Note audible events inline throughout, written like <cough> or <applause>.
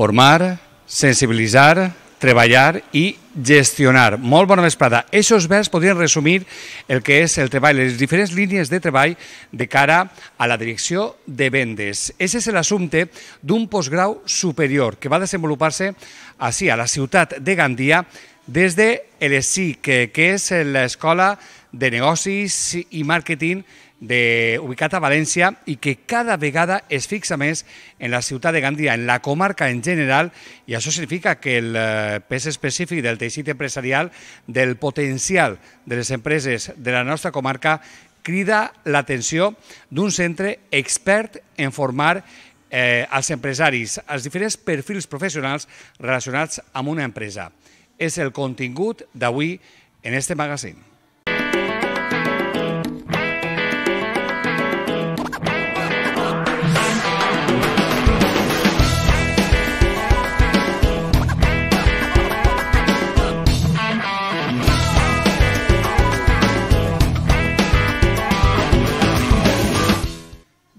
formar, sensibilitzar, treballar i gestionar. Molt bona vesprada. Eixos verds podrien resumir el que és el treball, les diferents línies de treball de cara a la direcció de vendes. Ese és l'assumpte d'un postgrau superior que va desenvolupar-se a la ciutat de Gandia, des de l'ESIC, que és l'Escola de Negocis i Màrqueting de, ubicat a València i que cada vegada es fixa més en la ciutat de Gandia, en la comarca en general, i això significa que el eh, pes específic del teixit empresarial, del potencial de les empreses de la nostra comarca, crida l'atenció d'un centre expert en formar eh, els empresaris, els diferents perfils professionals relacionats amb una empresa. És el contingut d'avui en este magazine.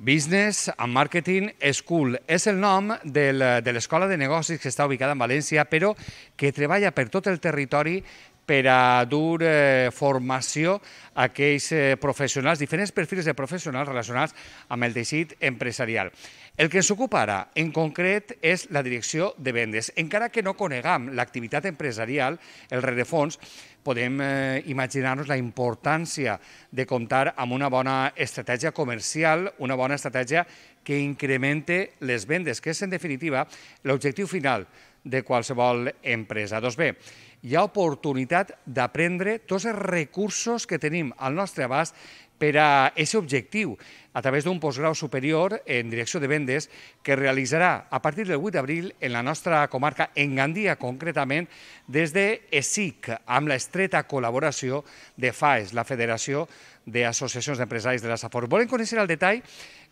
Business and Marketing School és el nom del, de l'escola de negocis que està ubicada en València, però que treballa per tot el territori per a dur eh, formació a aquells eh, professionals, diferents perfils de professionals relacionats amb el teixit empresarial. El que ens ocupa ara, en concret, és la direcció de vendes. Encara que no conegam l'activitat empresarial, el rerefons, podem eh, imaginar-nos la importància de comptar amb una bona estratègia comercial, una bona estratègia que incremente les vendes, que és, en definitiva, l'objectiu final de qualsevol empresa. Doncs bé, hi ha oportunitat d'aprendre tots els recursos que tenim al nostre abast per a aquest objectiu, a través d'un postgrau superior en direcció de vendes que realitzarà a partir del 8 d'abril en la nostra comarca, en Gandia concretament, des de ESIC, amb la estreta col·laboració de FAES, la Federació d'Associacions d'Empresaris de la Safor. Volem conèixer al detall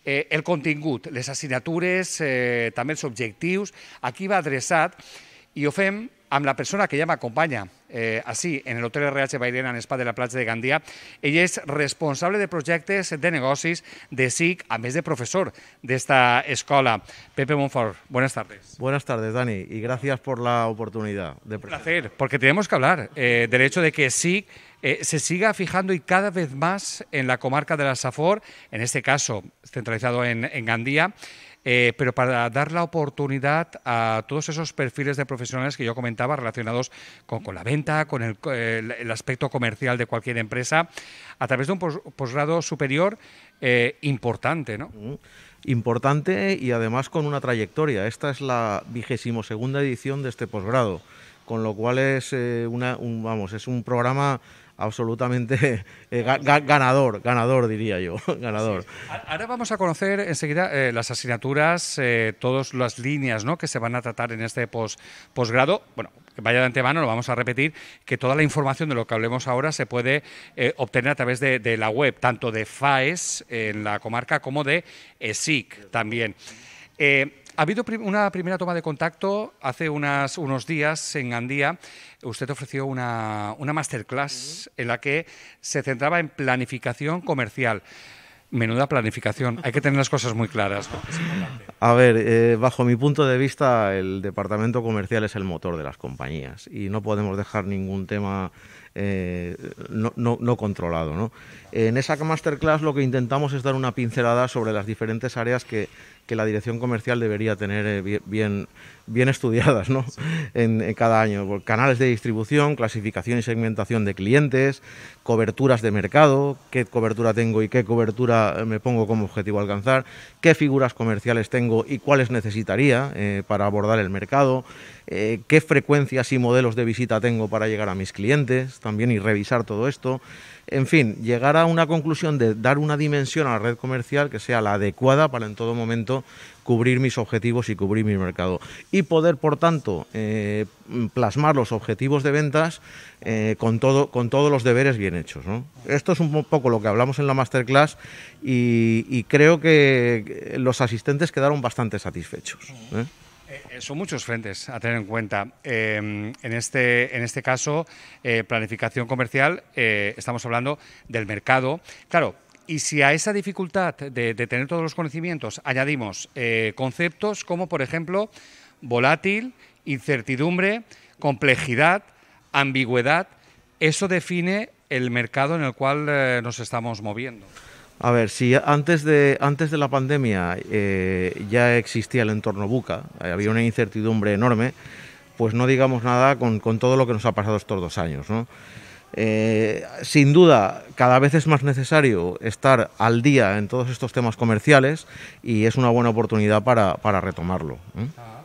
eh, el contingut, les assignatures, eh, també els objectius, a qui va adreçat, i ho fem la persona que ya me acompaña, eh, así, en el Hotel RH Bairena, en Spa de la Plaza de Gandía, ella es responsable de proyectos... de negocios de SIC, a més de profesor de esta escuela. Pepe Monfort, buenas tardes. Buenas tardes, Dani, y gracias por la oportunidad. De Un placer, porque tenemos que hablar eh, del hecho de que SIC eh, se siga fijando y cada vez más en la comarca de la Safor, en este caso centralizado en, en Gandía, eh, pero para dar la oportunidad a todos esos perfiles de profesionales que yo comentaba relacionados con, la venta, con eh, el, aspecto comercial de cualquier empresa, a través de un posgrado superior eh, importante, ¿no? Mm, importante y además con una trayectoria. Esta es la vigésimo segunda edición de este posgrado, con lo cual es una, vamos, es un programa absolutamente <laughs> eh, ganador, ganador diría yo, <laughs> ganador. Ahora vamos a conocer enseguida eh, las asignaturas, eh, todas las líneas ¿no? que se van a tratar en este posgrado. Bueno, vaya de antemano, lo vamos a repetir, que toda la información de lo que hablemos ahora se puede obtener a través de, la web, tanto de FAES en la comarca como de ESIC también. Ha habido una primera toma de contacto hace unos días en Andía. Usted ofreció una, masterclass en la que se centraba en planificación comercial. Menuda planificación. Hay que tener las cosas muy claras. A ver, eh, bajo mi punto de vista, el departamento comercial es el motor de las compañías y no podemos dejar ningún tema eh, no, controlado. En esa masterclass lo que intentamos es dar una pincelada sobre las diferentes áreas que, la dirección comercial debería tener eh, bien, estudiadas ¿no? En, cada año. canales de distribución, clasificación y segmentación de clientes, coberturas de mercado, qué cobertura tengo y qué cobertura eh, me pongo como objetivo alcanzar, qué figuras comerciales tengo y cuáles necesitaría para abordar el mercado. Eh, qué frecuencias y modelos de visita tengo para llegar a mis clientes también y revisar todo esto. En fin, llegar a una conclusión de dar una dimensión a la red comercial que sea la adecuada para en todo momento cubrir mis objetivos y cubrir mi mercado. Y poder, por tanto, eh, plasmar los objetivos de ventas eh, con, todo, con todos los deberes bien hechos. Esto es un poco lo que hablamos en la masterclass y, creo que los asistentes quedaron bastante satisfechos. Eh, eh, son muchos frentes a tener en cuenta. Em, en, este, en este caso, eh, planificación comercial, estamos hablando del mercado. Claro, y si a esa dificultad de tener todos los conocimientos añadimos conceptos como, por ejemplo, volátil, incertidumbre, complejidad, ambigüedad, eso define el mercado en el cual nos estamos moviendo. A ver, si antes de, antes de la pandemia eh, ya existía el entorno buca, eh, había una incertidumbre enorme, pues no digamos nada con, todo lo que nos ha pasado estos dos años. ¿no? Eh, sin duda, cada vez es más necesario estar al día en todos estos temas comerciales y es una buena oportunidad para, retomarlo. Ah.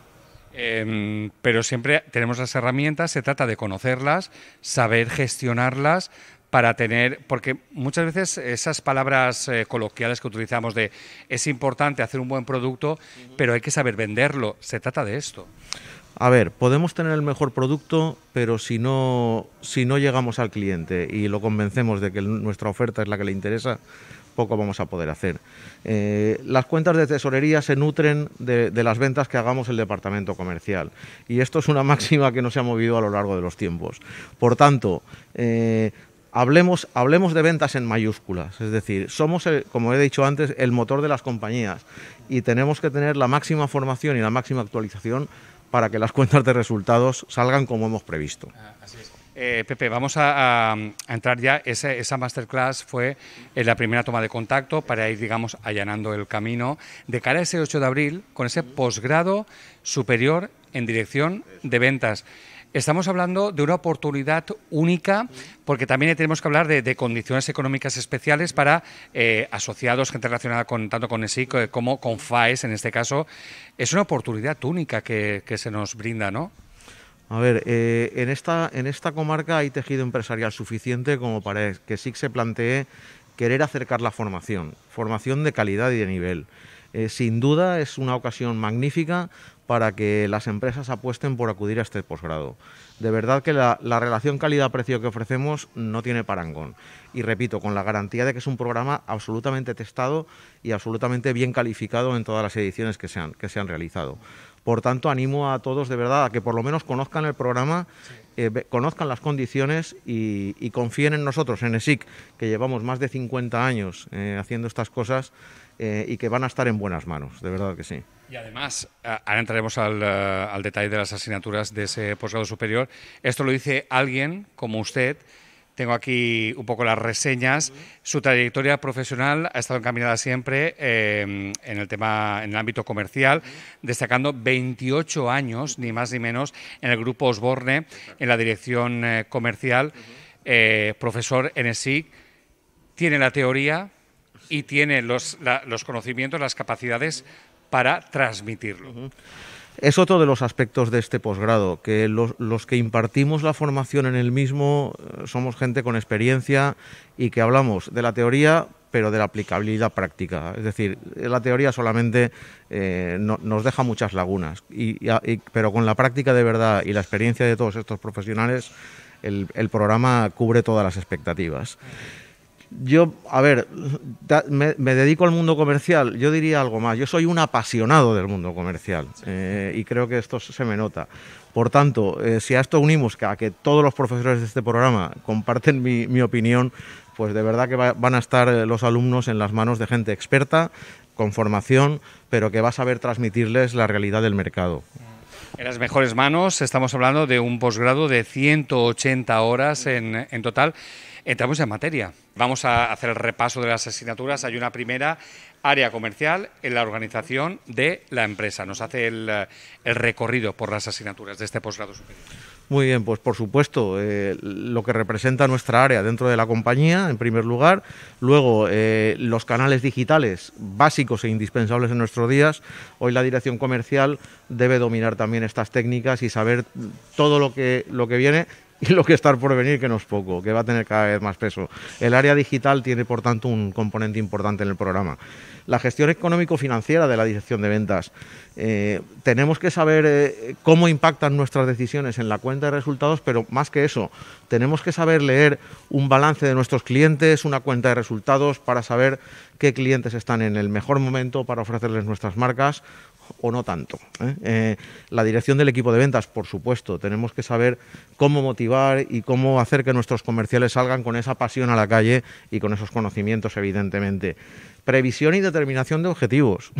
Em, pero siempre tenemos las herramientas, se trata de conocerlas, saber gestionarlas, para tener, porque muchas veces esas palabras eh, coloquiales que utilizamos de es importante hacer un buen producto, pero hay que saber venderlo, se trata de esto. A ver, podemos tener el mejor producto, pero si no, si no llegamos al cliente y lo convencemos de que nuestra oferta es la que le interesa, poco vamos a poder hacer. Eh, las cuentas de tesorería se nutren de, las ventas que hagamos el departamento comercial. Y esto es una <laughs> máxima que no se ha movido a lo largo de los tiempos. Por tanto, eh, Hablemos, hablemos de ventas en mayúsculas, es decir, somos, como he dicho antes, el motor de las compañías y tenemos que tener la máxima formación y la máxima actualización para que las cuentas de resultados salgan como hemos previsto. Ah, eh, Pepe, vamos a, entrar ya. Esa, esa masterclass fue eh, la primera toma de contacto para ir, digamos, allanando el camino de cara a ese 8 de abril con ese posgrado superior en dirección de ventas. Estamos hablando de una oportunidad única porque también tenemos que hablar de, condiciones económicas especiales para eh, asociados, gente relacionada con, tanto con ESIC eh, como con FAES en este caso. Es una oportunidad única que, se nos brinda, ¿no? A ver, eh, en, esta, en esta comarca hay tejido empresarial suficiente como para que SIC se plantee querer acercar la formación, formación de calidad y de nivel. Eh, sin duda es una ocasión magnífica para que las empresas apuesten por acudir a este posgrado. De verdad que la, relación calidad-precio que ofrecemos no tiene parangón. Y repito, con la garantía de que es un programa absolutamente testado y absolutamente bien calificado en todas las ediciones que se han, realizado. Por tanto, animo a todos de verdad a que por lo menos conozcan el programa, eh, conozcan las condiciones y, confíen en nosotros, en ESIC, que llevamos más de 50 años eh, haciendo estas cosas eh, y que van a estar en buenas manos, de verdad que sí. Y además, ahora entraremos eh, al, detalle de las asignaturas de ese posgrado superior. Esto lo dice alguien como usted tengo aquí un poco las reseñas. Su trayectoria profesional ha estado encaminada siempre eh, en el tema, en el ámbito comercial, destacando 28 años, ni más ni menos, en el grupo Osborne, en la dirección comercial. profesor en tiene la teoría, y tiene los, conocimientos, las capacidades para transmitirlo. Es otro de los aspectos de este posgrado, que los, que impartimos la formación en el mismo eh, somos gente con experiencia y que hablamos de la teoría, pero de la aplicabilidad práctica. Es decir, la teoría solamente eh, nos deja muchas lagunas, y, pero con la práctica de verdad y la experiencia de todos estos profesionales, el, programa cubre todas las expectativas. Yo, a ver, me, dedico al mundo comercial, yo diría algo más, yo soy un apasionado del mundo comercial eh, y creo que esto se me nota. Por tanto, eh, si a esto unimos que a que todos los profesores de este programa comparten mi, opinión, pues de verdad que van a estar eh, los alumnos en las manos de gente experta, con formación, pero que va a saber transmitirles la realidad del mercado. En las mejores manos, estamos hablando de un posgrado de 180 horas en total. Entramos en materia. Vamos a hacer el repaso de las asignaturas. Hay una primera, área comercial, en la organización de la empresa. Nos hace el, recorrido por las asignaturas de este posgrado superior. Muy bien, pues por supuesto, eh, lo que representa nuestra área dentro de la compañía, en primer lugar, luego eh, los canales digitales básicos e indispensables en nuestros días, hoy la dirección comercial debe dominar también estas técnicas y saber todo lo que, lo que viene y lo que está por venir, que no es poco, que va a tener cada vez más peso. El área digital tiene, por tanto, un componente importante en el programa. La gestión económico-financiera de la dirección de ventas. Eh, tenemos que saber eh, cómo impactan nuestras decisiones en la cuenta de resultados, pero más que eso, tenemos que saber leer un balance de nuestros clientes, una cuenta de resultados, para saber qué clientes están en el mejor momento para ofrecerles nuestras marcas, o no tanto. ¿eh? Eh, la dirección del equipo de ventas, por supuesto, tenemos que saber cómo motivar y cómo hacer que nuestros comerciales salgan con esa pasión a la calle y con esos conocimientos, evidentemente. Previsión y determinación de objetivos.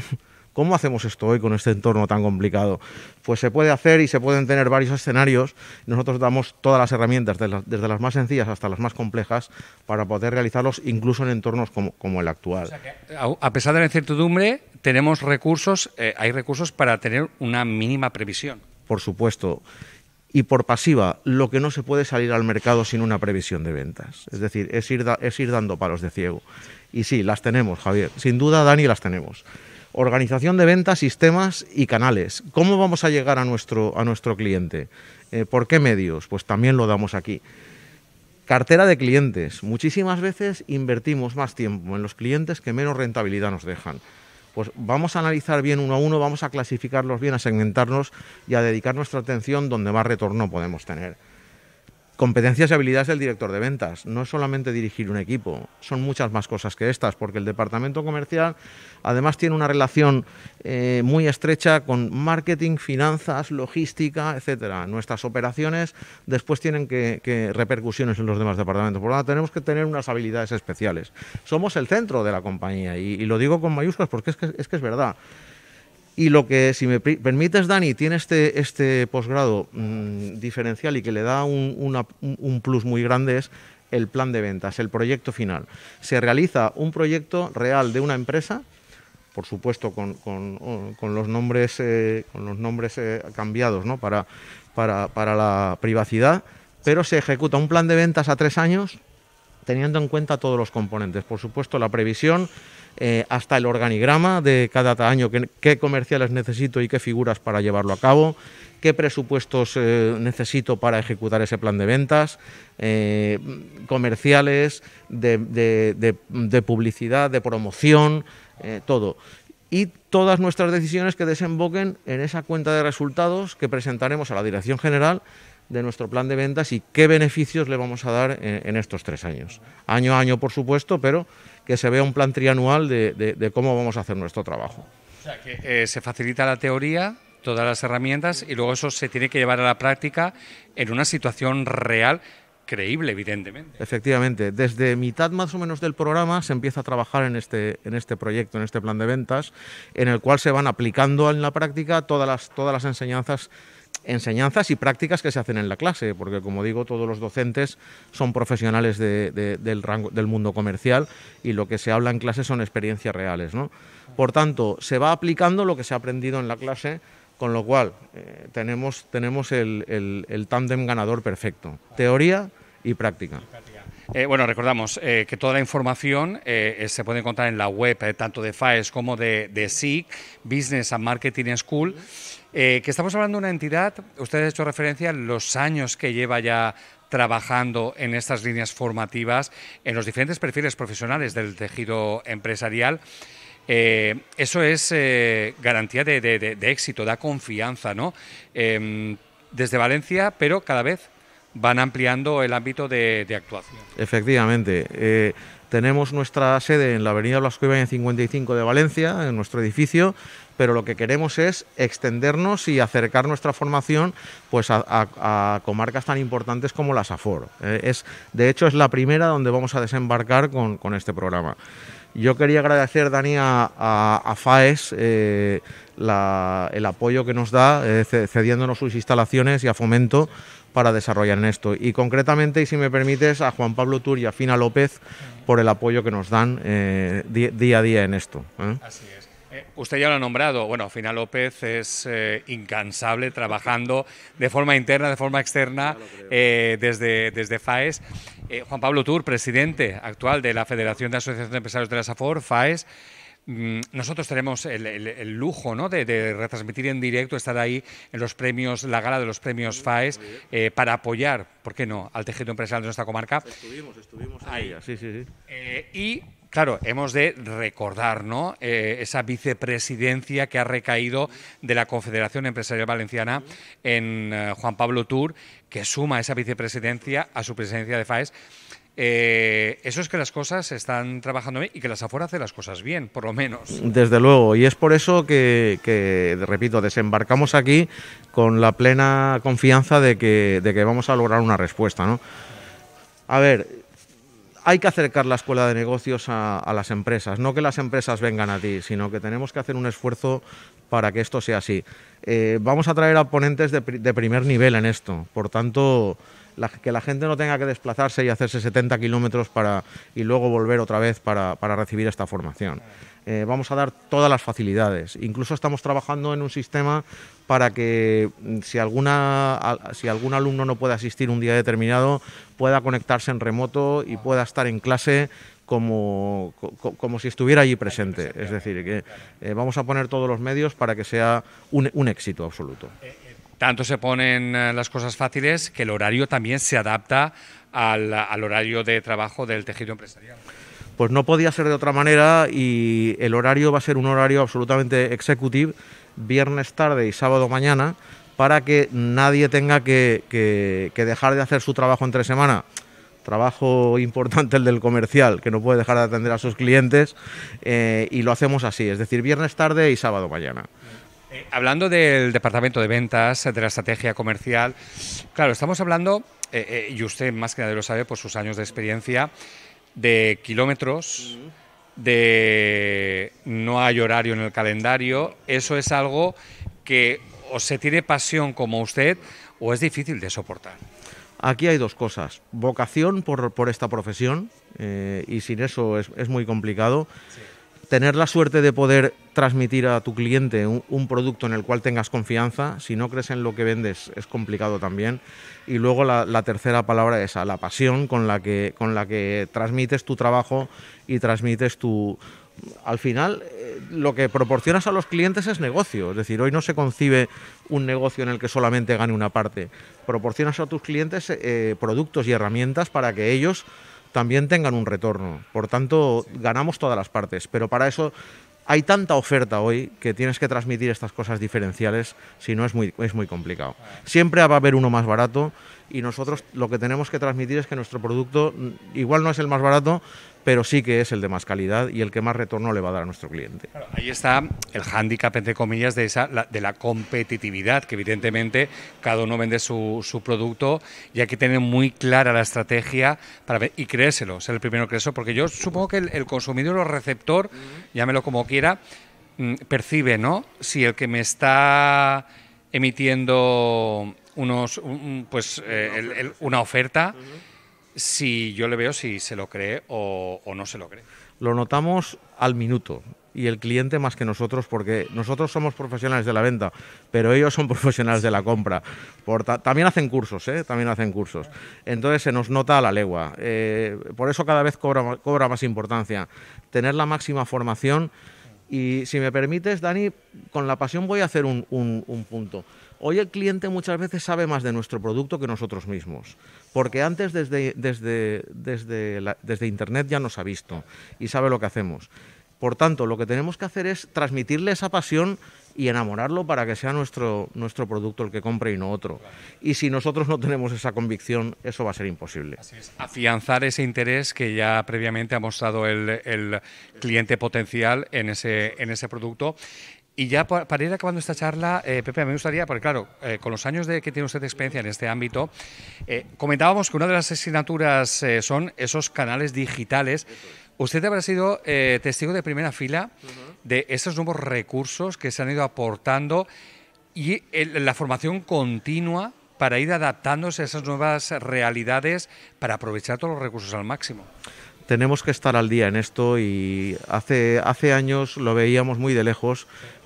¿Cómo hacemos esto hoy con este entorno tan complicado? Pues se puede hacer y se pueden tener varios escenarios. Nosotros damos todas las herramientas, desde las más sencillas hasta las más complejas, para poder realizarlos incluso en entornos como, el actual. Eh, a pesar de la incertidumbre, tenemos recursos, eh, hay recursos para tener una mínima previsión. Por supuesto y por pasiva, lo que no se puede salir al mercado sin una previsión de ventas. Es decir, es ir, es ir dando palos de ciego. Y sí, las tenemos, Javier. Sin duda, Dani, las tenemos. Organización de ventas, sistemas y canales. ¿Cómo vamos a llegar a nuestro, a nuestro cliente? Eh, ¿Por qué medios? Pues también lo damos aquí. Cartera de clientes. Muchísimas veces invertimos más tiempo en los clientes que menos rentabilidad nos dejan. Pues vamos a analizar bien uno a uno, vamos a clasificarlos bien, a segmentarnos y a dedicar nuestra atención donde más retorno podemos tener. Competencias y habilidades del director de ventas. No es solamente dirigir un equipo, son muchas más cosas que estas, porque el departamento comercial además tiene una relación eh, muy estrecha con marketing, finanzas, logística, etcétera. Nuestras operaciones después tienen que, repercusiones en los demás departamentos. Por lo tanto, tenemos que tener unas habilidades especiales. Somos el centro de la compañía y, lo digo con mayúsculas porque es que, es que es verdad. Y lo que, si me permites, Dani, tiene este, este posgrado mm, diferencial y que le da un, un plus muy grande es el plan de ventas, el proyecto final. Se realiza un proyecto real de una empresa, por supuesto con, con, los nombres, con los nombres eh, eh, cambiados ¿no? para, para, para, la privacidad, pero se ejecuta un plan de ventas a tres años teniendo en cuenta todos los componentes. Por supuesto, la previsión, eh, hasta el organigrama de cada año, qué, comerciales necesito y qué figuras para llevarlo a cabo, qué presupuestos eh, necesito para ejecutar ese plan de ventas, eh, comerciales, de, de, publicidad, de promoción, todo. Y todas nuestras decisiones que desemboquen en esa cuenta de resultados que presentaremos a la Dirección General de nuestro plan de ventas y qué beneficios le vamos a dar en, estos tres años. Año a año, por supuesto, pero que se vea un plan trianual de, cómo vamos a hacer nuestro trabajo. O sea, que eh, se facilita la teoría, todas las herramientas, y luego eso se tiene que llevar a la práctica en una situación real creíble, evidentemente. Efectivamente, desde mitad más o menos del programa se empieza a trabajar en este, en este proyecto, en este plan de ventas, en el cual se van aplicando en la práctica todas las, todas las enseñanzas enseñanzas y prácticas que se hacen en la clase, porque como digo, todos los docentes son profesionales del, rango, del mundo comercial y lo que se habla en clase son experiencias reales. ¿no? Por tanto, se va aplicando lo que se ha aprendido en la clase, con lo cual eh, tenemos, tenemos el, el, tándem ganador perfecto, teoría y práctica. Eh, bueno, recordamos eh, que toda la información se puede encontrar en la web tanto de FAES como de, de SIC, Business and Marketing School. Eh, que estamos hablando de una entidad, usted ha hecho referencia a los años que lleva ya trabajando en estas líneas formativas, en los diferentes perfiles profesionales del tejido empresarial. Eh, eso es eh, garantía de, de, éxito, da confianza, ¿no? Em, desde Valencia, pero cada vez van ampliando el ámbito de, actuación. Efectivamente. Tenemos nuestra sede en la Avenida Blasco Ibáñez 55 de Valencia, en nuestro edificio, pero lo que queremos es extendernos y acercar nuestra formación pues, a, comarcas tan importantes como las AFOR. Eh, es, de hecho, es la primera donde vamos a desembarcar con, este programa. Yo quería agradecer, Dani, a, FAES eh, el apoyo que nos da, eh, cediéndonos sus instalaciones y a Fomento para desarrollar en esto. Y concretamente, y si me permites, a Juan Pablo Tur y a Fina López por el apoyo que nos dan eh, día a día en esto. ¿eh? Así es. Eh, usted ya lo ha nombrado. Bueno, Fina López es incansable trabajando de forma interna, de forma externa, desde, desde FAES. Juan Pablo Tur, presidente actual de la Federación de Asociaciones de Empresarios de la SAFOR, FAES. Mm, nosotros tenemos el, lujo ¿no? de, retransmitir en directo, estar ahí en los premios, la gala de los premios FAES, eh, para apoyar, ¿por qué no?, al tejido empresarial de nuestra comarca. Estuvimos, estuvimos ahí. Sí, sí, sí. Eh, y Claro, hemos de recordar ¿no? Eh, esa vicepresidencia que ha recaído de la Confederación Empresarial Valenciana en Juan Pablo Tour, que suma esa vicepresidencia a su presidencia de FAES eh, eso es que las cosas están trabajando bien y que las afuera hace las cosas bien, por lo menos. Desde luego, y es por eso que, repito, desembarcamos aquí con la plena confianza de que, vamos a lograr una respuesta. ¿no? A ver, hay que acercar la escuela de negocios a, a, las empresas, no que las empresas vengan a ti, sino que tenemos que hacer un esfuerzo para que esto sea así. Eh, vamos a traer a ponentes de, primer nivel en esto. Por tanto, que la gente no tenga que desplazarse y hacerse 70 kilómetros para, y luego volver otra vez para, recibir esta formación. Eh, vamos a dar todas las facilidades. Incluso estamos trabajando en un sistema para que mm, si, si algún alumno no puede asistir un día determinado, pueda conectarse en remoto y pueda estar en clase como, como si estuviera allí presente. Es decir, que eh, vamos a poner todos los medios para que sea un, éxito absoluto. Eh, eh, tanto se ponen las cosas fáciles que el horario también se adapta al, horario de trabajo del tejido empresarial pues no podía ser de otra manera y el horario va a ser un horario absolutamente executive, viernes tarde y sábado mañana, para que nadie tenga que, que dejar de hacer su trabajo entre semana trabajo importante el del comercial, que no puede dejar de atender a sus clientes, eh, y lo hacemos así, es decir, viernes tarde y sábado mañana. Eh, hablando del departamento de ventas, de la estrategia comercial, claro, estamos hablando, eh, y usted más que nadie lo sabe por sus años de experiencia, de kilómetros, de no hay horario en el calendario, eso es algo que o se tiene pasión como usted o es difícil de soportar. Aquí hay dos cosas, vocación por, esta profesión, eh, y sin eso es, muy complicado. Tener la suerte de poder transmitir a tu cliente un, producto en el cual tengas confianza, si no crees en lo que vendes es complicado también. Y luego la, tercera palabra es la pasión con la, que, con la que transmites tu trabajo y transmites tu, al final eh, lo que proporcionas a los clientes es negocio. Es decir, hoy no se concibe un negocio en el que solamente gane una parte. Proporcionas a tus clientes eh, productos y herramientas para que ellos también tengan un retorno. Por tanto, ganamos todas las partes. Pero para eso hay tanta oferta hoy que tienes que transmitir estas cosas diferenciales, si no es muy, es muy complicado. Siempre va a haber uno más barato y nosotros lo que tenemos que transmitir es que nuestro producto mm, igual no es el más barato, pero sí que es el de más calidad y el que más retorno le va a dar a nuestro cliente. ahí está el hándicap, entre comillas, de, esa, la, de la competitividad, que evidentemente cada uno vende su, producto y hay que tener muy clara la estrategia para ver, y creérselo, ser el primero que eso, porque yo supongo que el, consumidor o receptor, llámelo como quiera, mm, percibe, ¿no? Si el que me está emitiendo unos, pues, una eh, oferta si yo le veo si se lo cree o, no se lo cree. Lo notamos al minuto y el cliente más que nosotros, porque nosotros somos profesionales de la venta, pero ellos son <laughs> profesionales de la compra. también hacen cursos, ¿eh? también hacen cursos. Entonces se nos nota a la legua. Eh, por eso cada vez cobra, más importancia tener la máxima formación. Y si me permites, Dani, con la pasión voy a hacer un punto. Hoy el cliente muchas veces sabe más de nuestro producto que nosotros mismos, porque antes desde, desde, desde, Internet ya nos ha visto y sabe lo que hacemos. Por tanto, lo que tenemos que hacer es transmitirle esa pasión y enamorarlo para que sea nuestro, nuestro producto el que compre y no otro. Y si nosotros no tenemos esa convicción, eso va a ser imposible. Afianzar ese interés que ya previamente ha mostrado el, el cliente potencial en ese, en ese producto y ya para ir acabando esta charla, eh, Pepe, a mí me gustaría, porque claro, eh, con los años de que tiene usted experiencia en este ámbito, eh, comentábamos que una de las asignaturas son esos canales digitales. Usted habrá sido testigo de primera fila de esos nuevos recursos que se han ido aportando y la formación continua para ir adaptándose a esas nuevas realidades para aprovechar todos los recursos al máximo tenemos que estar al día en esto y hace, hace años lo veíamos muy de lejos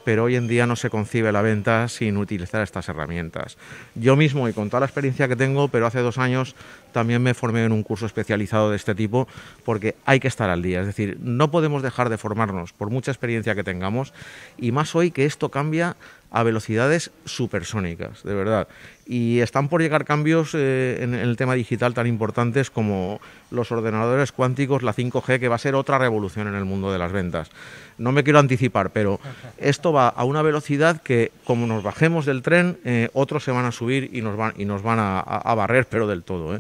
pero hoy en día no se concibe la venta sin utilizar estas herramientas. Yo mismo, y con toda la experiencia que tengo, pero hace dos años también me formé en un curso especializado de este tipo, porque hay que estar al día. Es decir, no podemos dejar de formarnos por mucha experiencia que tengamos, y más hoy que esto cambia a velocidades supersónicas, de verdad. Y están por llegar cambios eh, en, el tema digital tan importantes como los ordenadores cuánticos, la 5G, que va a ser otra revolución en el mundo de las ventas. No me quiero anticipar, pero esto va a una velocidad que, como nos bajemos del tren, eh, otros se van a subir y nos van, y nos van a, barrer, pero del todo. ¿eh?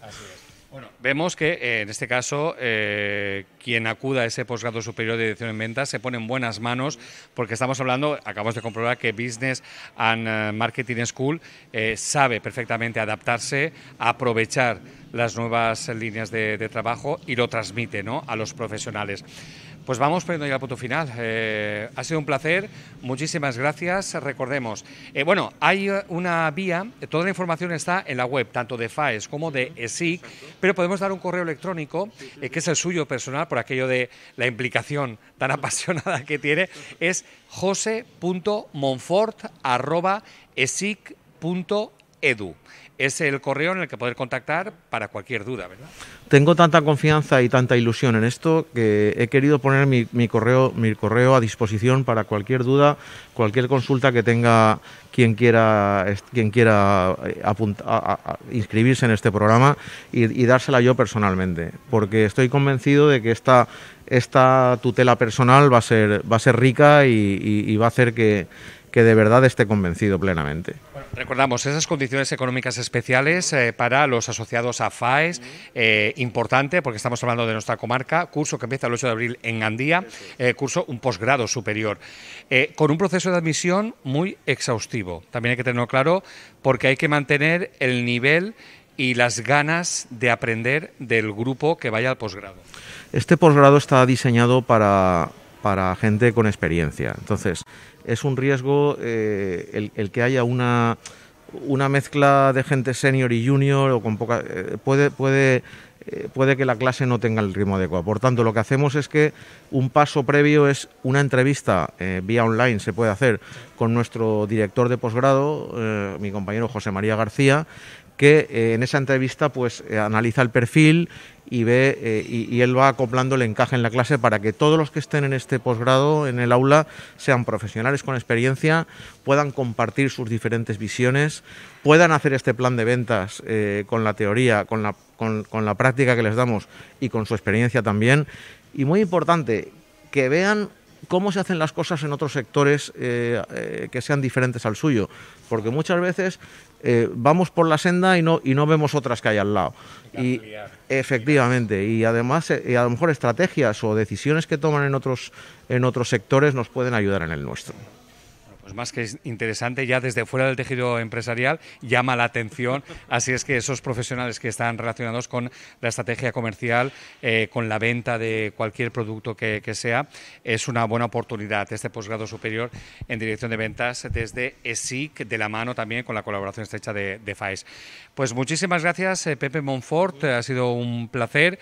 Bueno, vemos que eh, en este caso eh, quien acuda a ese posgrado superior de dirección en ventas se pone en buenas manos porque estamos hablando, acabamos de comprobar que Business and eh, Marketing School sabe perfectamente adaptarse, aprovechar las nuevas líneas de, de trabajo y lo transmite ¿no? a los profesionales. Pues vamos poniendo ya el punto final. Eh, ha sido un placer, muchísimas gracias. Recordemos, eh, bueno, hay eh, una vía, toda la información está en la web, tanto de FAES como de ESIC, pero podemos dar un correo electrónico, que es el suyo personal, por aquello de la implicación tan <laughs> apasionada que tiene, es jose.monfort.esic.com edu. Es el correo en el que poder contactar para cualquier duda, ¿verdad? Tengo tanta confianza y tanta ilusión en esto que he querido poner mi, correo, a disposición para cualquier duda, cualquier consulta que tenga quien quiera, quien quiera eh, inscribirse en este programa y, dársela yo personalmente, porque estoy convencido de que esta, tutela personal va a ser, va a ser rica y, va a hacer que de verdad esté convencido plenamente. Recordamos esas condiciones económicas especiales eh, para los asociados a FAES, eh, importante porque estamos hablando de nuestra comarca, curso que empieza el 8 de abril en Andía, eh, curso un posgrado superior, con un proceso de admisión muy exhaustivo, también hay que tenerlo claro, porque hay que mantener el nivel y las ganas de aprender del grupo que vaya al posgrado. Este posgrado está diseñado para para gente con experiencia. Entonces, es un riesgo eh, el, que haya una, mezcla de gente senior y junior o con poca... Eh, puede, puede, eh, puede que la clase no tenga el ritmo adecuado. Por tanto, lo que hacemos es que un paso previo es una entrevista vía online, se puede hacer con nuestro director de posgrado, mi compañero José María García, que eh, en esa entrevista pues eh, analiza el perfil y ve eh, y, él va acoplando el encaje en la clase para que todos los que estén en este posgrado en el aula sean profesionales con experiencia, puedan compartir sus diferentes visiones, puedan hacer este plan de ventas con la teoría, con la, con, la práctica que les damos y con su experiencia también. Y muy importante, que vean cómo se hacen las cosas en otros sectores que sean diferentes al suyo. Porque muchas veces eh, vamos por la senda y no, y no vemos otras que hay al lado. Y, efectivamente, y además eh, y a lo mejor estrategias o decisiones que toman en otros, en otros sectores nos pueden ayudar en el nuestro. Pues más que interesante, ya desde fuera del tejido empresarial llama la atención. <laughs> Así es que esos profesionales que están relacionados con la estrategia comercial, eh, con la venta de cualquier producto que, sea, es una buena oportunidad. Este posgrado superior en dirección de ventas desde ESIC, de la mano también con la colaboración estrecha de, de FAES. Pues muchísimas gracias, eh, Pepe Monfort. Ha sido un placer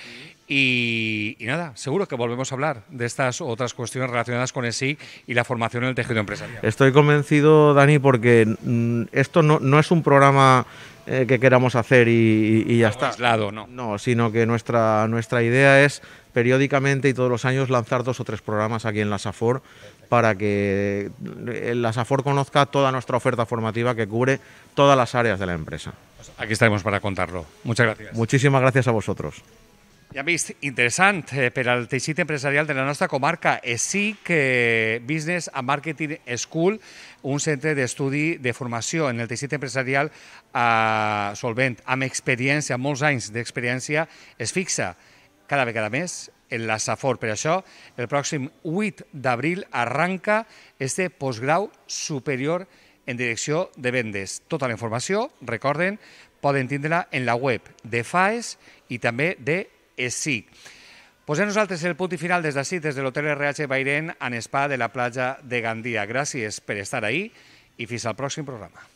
y, nada, seguro que volvemos a hablar de estas otras cuestiones relacionadas con el sí y la formación en el tejido empresarial. Estoy convencido, Dani, porque mm, esto no, es un programa eh, que queramos hacer y, ya está. Aislado, no. no, sino que nuestra, nuestra idea es periódicamente y todos los años lanzar dos o tres programas aquí en la SAFOR para que eh, la SAFOR conozca toda nuestra oferta formativa que cubre todas las áreas de la empresa. Pues aquí estaremos para contarlo. Muchas gracias. Muchísimas gracias a vosotros. Ja vist, interessant eh, per al teixit empresarial de la nostra comarca. ESIC, eh, Business and Marketing School, un centre d'estudi de formació en el teixit empresarial eh, solvent, amb experiència, molts anys d'experiència, es fixa cada vegada més en la Safor. Per això, el pròxim 8 d'abril arranca este postgrau superior en direcció de vendes. Tota la informació, recorden, poden tindre-la en la web de FAES i també de Eh, sí. Posem nosaltres el punt i final des d'ací, des de l'hotel RH Bairén, en spa de la platja de Gandia. Gràcies per estar ahí i fins al pròxim programa.